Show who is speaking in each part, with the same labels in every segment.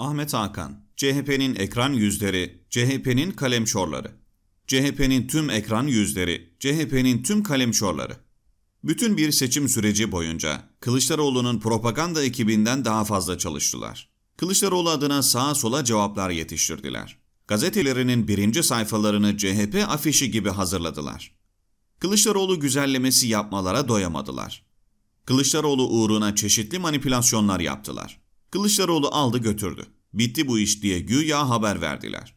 Speaker 1: Ahmet Hakan, CHP'nin ekran yüzleri, CHP'nin kalemşorları. CHP'nin tüm ekran yüzleri, CHP'nin tüm kalemşorları. Bütün bir seçim süreci boyunca Kılıçdaroğlu'nun propaganda ekibinden daha fazla çalıştılar. Kılıçdaroğlu adına sağa sola cevaplar yetiştirdiler. Gazetelerinin birinci sayfalarını CHP afişi gibi hazırladılar. Kılıçdaroğlu güzellemesi yapmalara doyamadılar. Kılıçdaroğlu uğruna çeşitli manipülasyonlar yaptılar. Kılıçdaroğlu aldı götürdü. Bitti bu iş diye güya haber verdiler.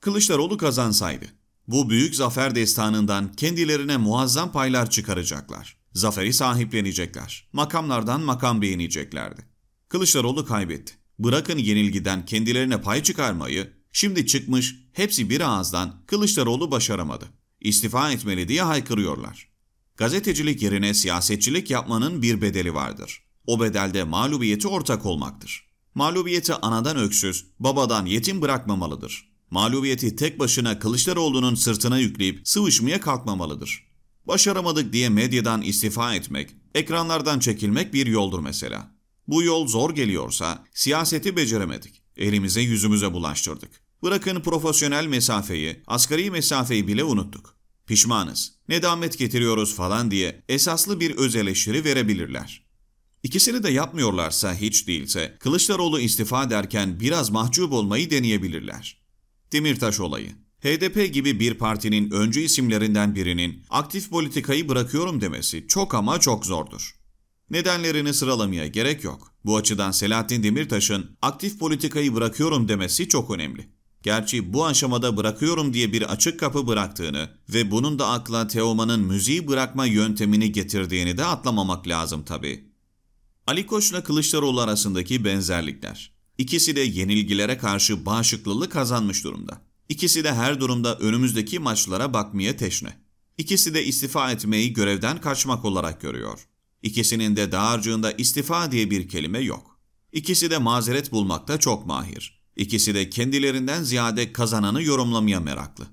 Speaker 1: Kılıçdaroğlu kazansaydı. Bu büyük zafer destanından kendilerine muazzam paylar çıkaracaklar. Zaferi sahiplenecekler. Makamlardan makam beğeneceklerdi. Kılıçdaroğlu kaybetti. Bırakın yenilgiden kendilerine pay çıkarmayı, şimdi çıkmış hepsi bir ağızdan Kılıçdaroğlu başaramadı. İstifa etmeli diye haykırıyorlar. Gazetecilik yerine siyasetçilik yapmanın bir bedeli vardır. O bedelde mağlubiyeti ortak olmaktır. Mağlubiyeti anadan öksüz, babadan yetim bırakmamalıdır. Mağlubiyeti tek başına Kılıçdaroğlu'nun sırtına yükleyip sıvışmaya kalkmamalıdır. Başaramadık diye medyadan istifa etmek, ekranlardan çekilmek bir yoldur mesela. Bu yol zor geliyorsa siyaseti beceremedik. Elimize yüzümüze bulaştırdık. Bırakın profesyonel mesafeyi, asgari mesafeyi bile unuttuk. Pişmanız, nedamet getiriyoruz falan diye esaslı bir öz eleştiri verebilirler. İkisini de yapmıyorlarsa hiç değilse Kılıçdaroğlu istifa derken biraz mahcup olmayı deneyebilirler. Demirtaş olayı HDP gibi bir partinin öncü isimlerinden birinin aktif politikayı bırakıyorum demesi çok ama çok zordur. Nedenlerini sıralamaya gerek yok. Bu açıdan Selahattin Demirtaş'ın aktif politikayı bırakıyorum demesi çok önemli. Gerçi bu aşamada bırakıyorum diye bir açık kapı bıraktığını ve bunun da akla Teoman'ın müziği bırakma yöntemini getirdiğini de atlamamak lazım tabii. Ali Koç'la Kılıçdaroğlu arasındaki benzerlikler. İkisi de yenilgilere karşı bağışıklılığı kazanmış durumda. İkisi de her durumda önümüzdeki maçlara bakmaya teşne. İkisi de istifa etmeyi görevden kaçmak olarak görüyor. İkisinin de dağarcığında istifa diye bir kelime yok. İkisi de mazeret bulmakta çok mahir. İkisi de kendilerinden ziyade kazananı yorumlamaya meraklı.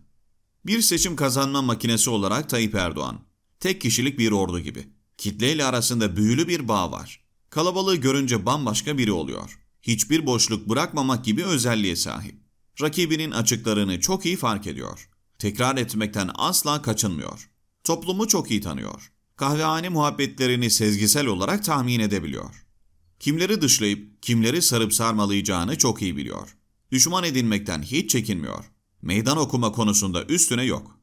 Speaker 1: Bir seçim kazanma makinesi olarak Tayyip Erdoğan, tek kişilik bir ordu gibi. Kitleyle arasında büyülü bir bağ var. Kalabalığı görünce bambaşka biri oluyor. Hiçbir boşluk bırakmamak gibi özelliğe sahip. Rakibinin açıklarını çok iyi fark ediyor. Tekrar etmekten asla kaçınmıyor. Toplumu çok iyi tanıyor. Kahvehane muhabbetlerini sezgisel olarak tahmin edebiliyor. Kimleri dışlayıp kimleri sarıp sarmalayacağını çok iyi biliyor. Düşman edinmekten hiç çekinmiyor. Meydan okuma konusunda üstüne yok.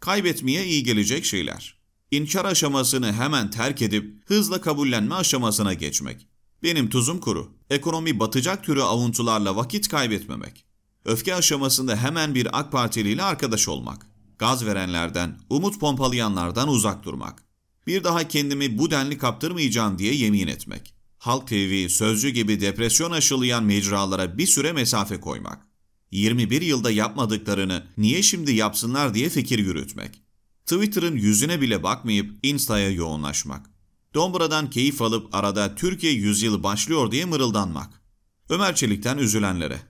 Speaker 1: Kaybetmeye iyi gelecek şeyler. İnkar aşamasını hemen terk edip hızla kabullenme aşamasına geçmek. Benim tuzum kuru. Ekonomi batacak türü avuntularla vakit kaybetmemek. Öfke aşamasında hemen bir AK Partili ile arkadaş olmak. Gaz verenlerden, umut pompalayanlardan uzak durmak. Bir daha kendimi bu denli kaptırmayacağım diye yemin etmek. Halk TV, Sözcü gibi depresyon aşılayan mecralara bir süre mesafe koymak. 21 yılda yapmadıklarını niye şimdi yapsınlar diye fikir yürütmek. Twitter'ın yüzüne bile bakmayıp Insta'ya yoğunlaşmak. Dombra'dan keyif alıp arada Türkiye yüzyılı başlıyor diye mırıldanmak. Ömer Çelik'ten üzülenlere.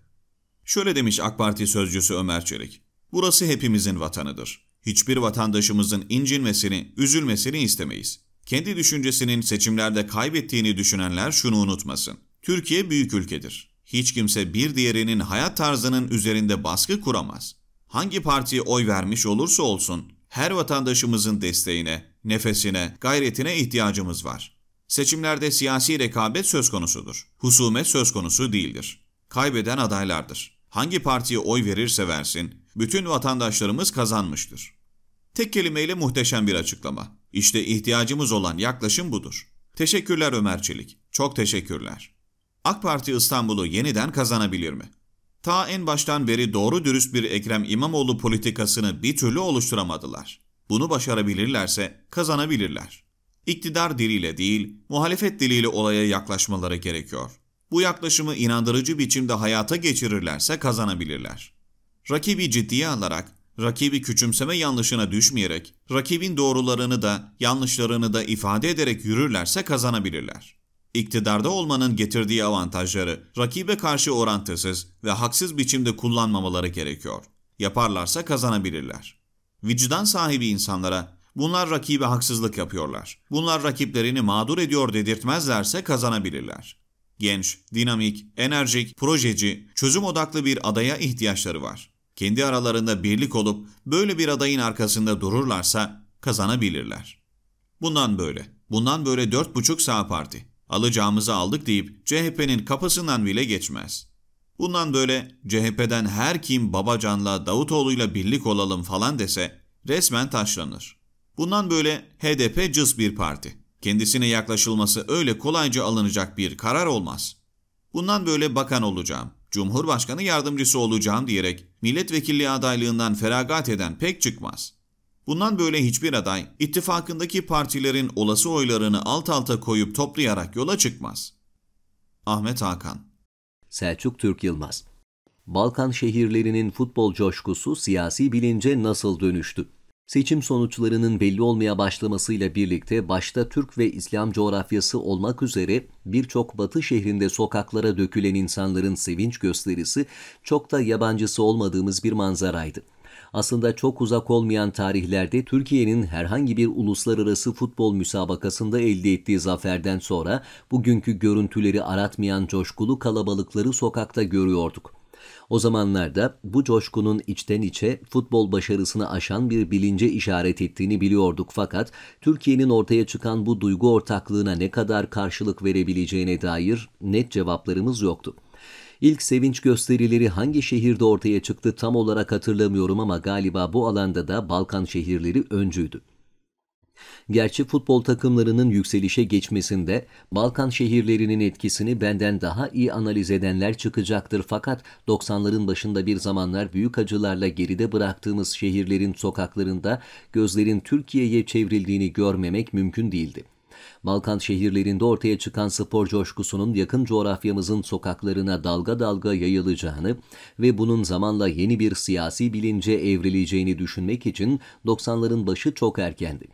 Speaker 1: Şöyle demiş AK Parti sözcüsü Ömer Çelik. Burası hepimizin vatanıdır. Hiçbir vatandaşımızın incinmesini, üzülmesini istemeyiz. Kendi düşüncesinin seçimlerde kaybettiğini düşünenler şunu unutmasın. Türkiye büyük ülkedir. Hiç kimse bir diğerinin hayat tarzının üzerinde baskı kuramaz. Hangi partiye oy vermiş olursa olsun her vatandaşımızın desteğine, nefesine, gayretine ihtiyacımız var. Seçimlerde siyasi rekabet söz konusudur. Husumet söz konusu değildir. Kaybeden adaylardır. Hangi partiye oy verirse versin, bütün vatandaşlarımız kazanmıştır. Tek kelimeyle muhteşem bir açıklama. İşte ihtiyacımız olan yaklaşım budur. Teşekkürler Ömer Çelik. Çok teşekkürler. AK Parti İstanbul'u yeniden kazanabilir mi? ta en baştan beri doğru dürüst bir Ekrem İmamoğlu politikasını bir türlü oluşturamadılar. Bunu başarabilirlerse kazanabilirler. İktidar diliyle değil, muhalefet diliyle olaya yaklaşmaları gerekiyor. Bu yaklaşımı inandırıcı biçimde hayata geçirirlerse kazanabilirler. Rakibi ciddiye alarak, rakibi küçümseme yanlışına düşmeyerek, rakibin doğrularını da yanlışlarını da ifade ederek yürürlerse kazanabilirler. İktidarda olmanın getirdiği avantajları rakibe karşı orantısız ve haksız biçimde kullanmamaları gerekiyor. Yaparlarsa kazanabilirler. Vicdan sahibi insanlara bunlar rakibe haksızlık yapıyorlar. Bunlar rakiplerini mağdur ediyor dedirtmezlerse kazanabilirler. Genç, dinamik, enerjik, projeci, çözüm odaklı bir adaya ihtiyaçları var. Kendi aralarında birlik olup böyle bir adayın arkasında dururlarsa kazanabilirler. Bundan böyle. Bundan böyle 4,5 sağ parti. Alacağımızı aldık deyip CHP'nin kapısından bile geçmez. Bundan böyle CHP'den her kim Babacan'la Davutoğlu'yla birlik olalım falan dese resmen taşlanır. Bundan böyle HDP cız bir parti. Kendisine yaklaşılması öyle kolayca alınacak bir karar olmaz. Bundan böyle bakan olacağım, Cumhurbaşkanı yardımcısı olacağım diyerek milletvekilliği adaylığından feragat eden pek çıkmaz. Bundan böyle hiçbir aday ittifakındaki partilerin olası oylarını alt alta koyup toplayarak yola çıkmaz. Ahmet Hakan Selçuk
Speaker 2: Türk Yılmaz Balkan şehirlerinin futbol coşkusu siyasi bilince nasıl dönüştü? Seçim sonuçlarının belli olmaya başlamasıyla birlikte başta Türk ve İslam coğrafyası olmak üzere birçok batı şehrinde sokaklara dökülen insanların sevinç gösterisi çok da yabancısı olmadığımız bir manzaraydı. Aslında çok uzak olmayan tarihlerde Türkiye'nin herhangi bir uluslararası futbol müsabakasında elde ettiği zaferden sonra bugünkü görüntüleri aratmayan coşkulu kalabalıkları sokakta görüyorduk. O zamanlarda bu coşkunun içten içe futbol başarısını aşan bir bilince işaret ettiğini biliyorduk fakat Türkiye'nin ortaya çıkan bu duygu ortaklığına ne kadar karşılık verebileceğine dair net cevaplarımız yoktu. İlk sevinç gösterileri hangi şehirde ortaya çıktı tam olarak hatırlamıyorum ama galiba bu alanda da Balkan şehirleri öncüydü. Gerçi futbol takımlarının yükselişe geçmesinde Balkan şehirlerinin etkisini benden daha iyi analiz edenler çıkacaktır fakat 90'ların başında bir zamanlar büyük acılarla geride bıraktığımız şehirlerin sokaklarında gözlerin Türkiye'ye çevrildiğini görmemek mümkün değildi. Balkan şehirlerinde ortaya çıkan spor coşkusunun yakın coğrafyamızın sokaklarına dalga dalga yayılacağını ve bunun zamanla yeni bir siyasi bilince evrileceğini düşünmek için 90'ların başı çok erkendi.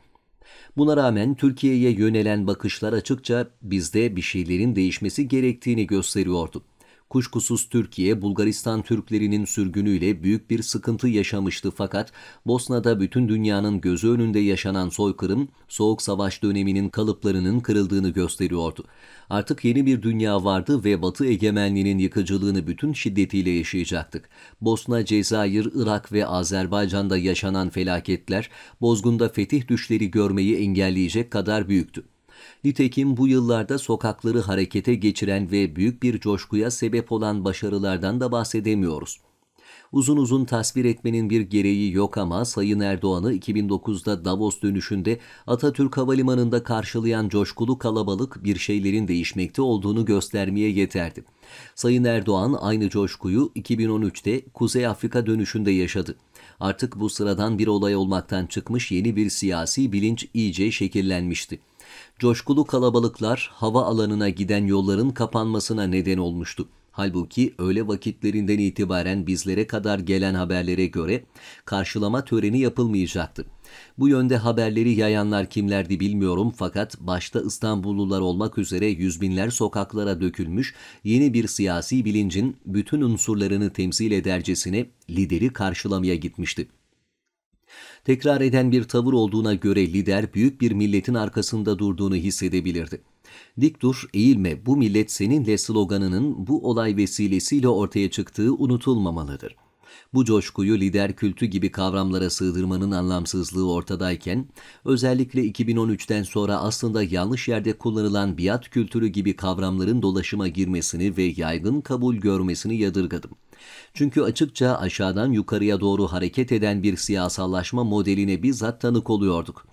Speaker 2: Buna rağmen Türkiye'ye yönelen bakışlar açıkça bizde bir şeylerin değişmesi gerektiğini gösteriyordu. Kuşkusuz Türkiye, Bulgaristan Türklerinin sürgünüyle büyük bir sıkıntı yaşamıştı fakat Bosna'da bütün dünyanın gözü önünde yaşanan soykırım, Soğuk Savaş döneminin kalıplarının kırıldığını gösteriyordu. Artık yeni bir dünya vardı ve Batı egemenliğinin yıkıcılığını bütün şiddetiyle yaşayacaktık. Bosna, Cezayir, Irak ve Azerbaycan'da yaşanan felaketler, bozgunda fetih düşleri görmeyi engelleyecek kadar büyüktü. Nitekim bu yıllarda sokakları harekete geçiren ve büyük bir coşkuya sebep olan başarılardan da bahsedemiyoruz. Uzun uzun tasvir etmenin bir gereği yok ama Sayın Erdoğan'ı 2009'da Davos dönüşünde Atatürk Havalimanı'nda karşılayan coşkulu kalabalık bir şeylerin değişmekte olduğunu göstermeye yeterdi. Sayın Erdoğan aynı coşkuyu 2013'te Kuzey Afrika dönüşünde yaşadı. Artık bu sıradan bir olay olmaktan çıkmış yeni bir siyasi bilinç iyice şekillenmişti. Coşkulu kalabalıklar hava alanına giden yolların kapanmasına neden olmuştu. Halbuki öğle vakitlerinden itibaren bizlere kadar gelen haberlere göre karşılama töreni yapılmayacaktı. Bu yönde haberleri yayanlar kimlerdi bilmiyorum fakat başta İstanbullular olmak üzere yüzbinler sokaklara dökülmüş yeni bir siyasi bilincin bütün unsurlarını temsil edercesine lideri karşılamaya gitmişti tekrar eden bir tavır olduğuna göre lider büyük bir milletin arkasında durduğunu hissedebilirdi. Dik dur, eğilme, bu millet seninle sloganının bu olay vesilesiyle ortaya çıktığı unutulmamalıdır.'' Bu coşkuyu lider kültü gibi kavramlara sığdırmanın anlamsızlığı ortadayken, özellikle 2013'ten sonra aslında yanlış yerde kullanılan biat kültürü gibi kavramların dolaşıma girmesini ve yaygın kabul görmesini yadırgadım. Çünkü açıkça aşağıdan yukarıya doğru hareket eden bir siyasallaşma modeline bizzat tanık oluyorduk.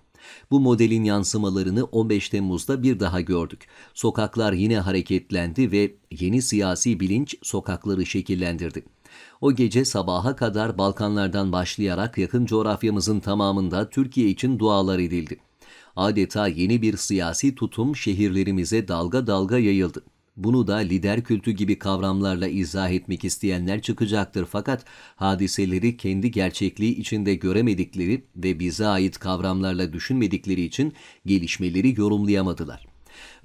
Speaker 2: Bu modelin yansımalarını 15 Temmuz'da bir daha gördük. Sokaklar yine hareketlendi ve yeni siyasi bilinç sokakları şekillendirdi. O gece sabaha kadar Balkanlardan başlayarak yakın coğrafyamızın tamamında Türkiye için dualar edildi. Adeta yeni bir siyasi tutum şehirlerimize dalga dalga yayıldı. Bunu da lider kültü gibi kavramlarla izah etmek isteyenler çıkacaktır fakat hadiseleri kendi gerçekliği içinde göremedikleri ve bize ait kavramlarla düşünmedikleri için gelişmeleri yorumlayamadılar.''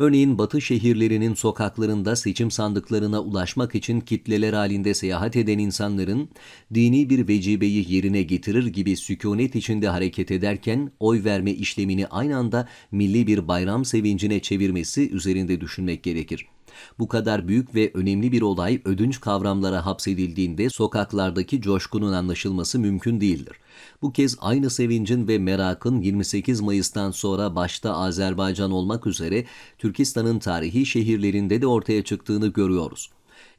Speaker 2: Örneğin batı şehirlerinin sokaklarında seçim sandıklarına ulaşmak için kitleler halinde seyahat eden insanların dini bir vecibeyi yerine getirir gibi sükunet içinde hareket ederken oy verme işlemini aynı anda milli bir bayram sevincine çevirmesi üzerinde düşünmek gerekir. Bu kadar büyük ve önemli bir olay ödünç kavramlara hapsedildiğinde sokaklardaki coşkunun anlaşılması mümkün değildir. Bu kez aynı sevincin ve merakın 28 Mayıs'tan sonra başta Azerbaycan olmak üzere Türkistan'ın tarihi şehirlerinde de ortaya çıktığını görüyoruz.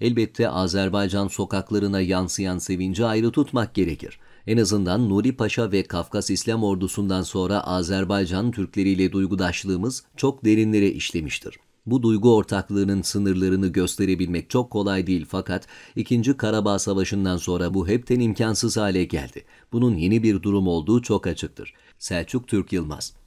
Speaker 2: Elbette Azerbaycan sokaklarına yansıyan sevinci ayrı tutmak gerekir. En azından Nuri Paşa ve Kafkas İslam ordusundan sonra Azerbaycan Türkleriyle duygudaşlığımız çok derinlere işlemiştir. Bu duygu ortaklığının sınırlarını gösterebilmek çok kolay değil fakat 2. Karabağ Savaşı'ndan sonra bu hepten imkansız hale geldi. Bunun yeni bir durum
Speaker 1: olduğu çok açıktır. Selçuk Türk Yılmaz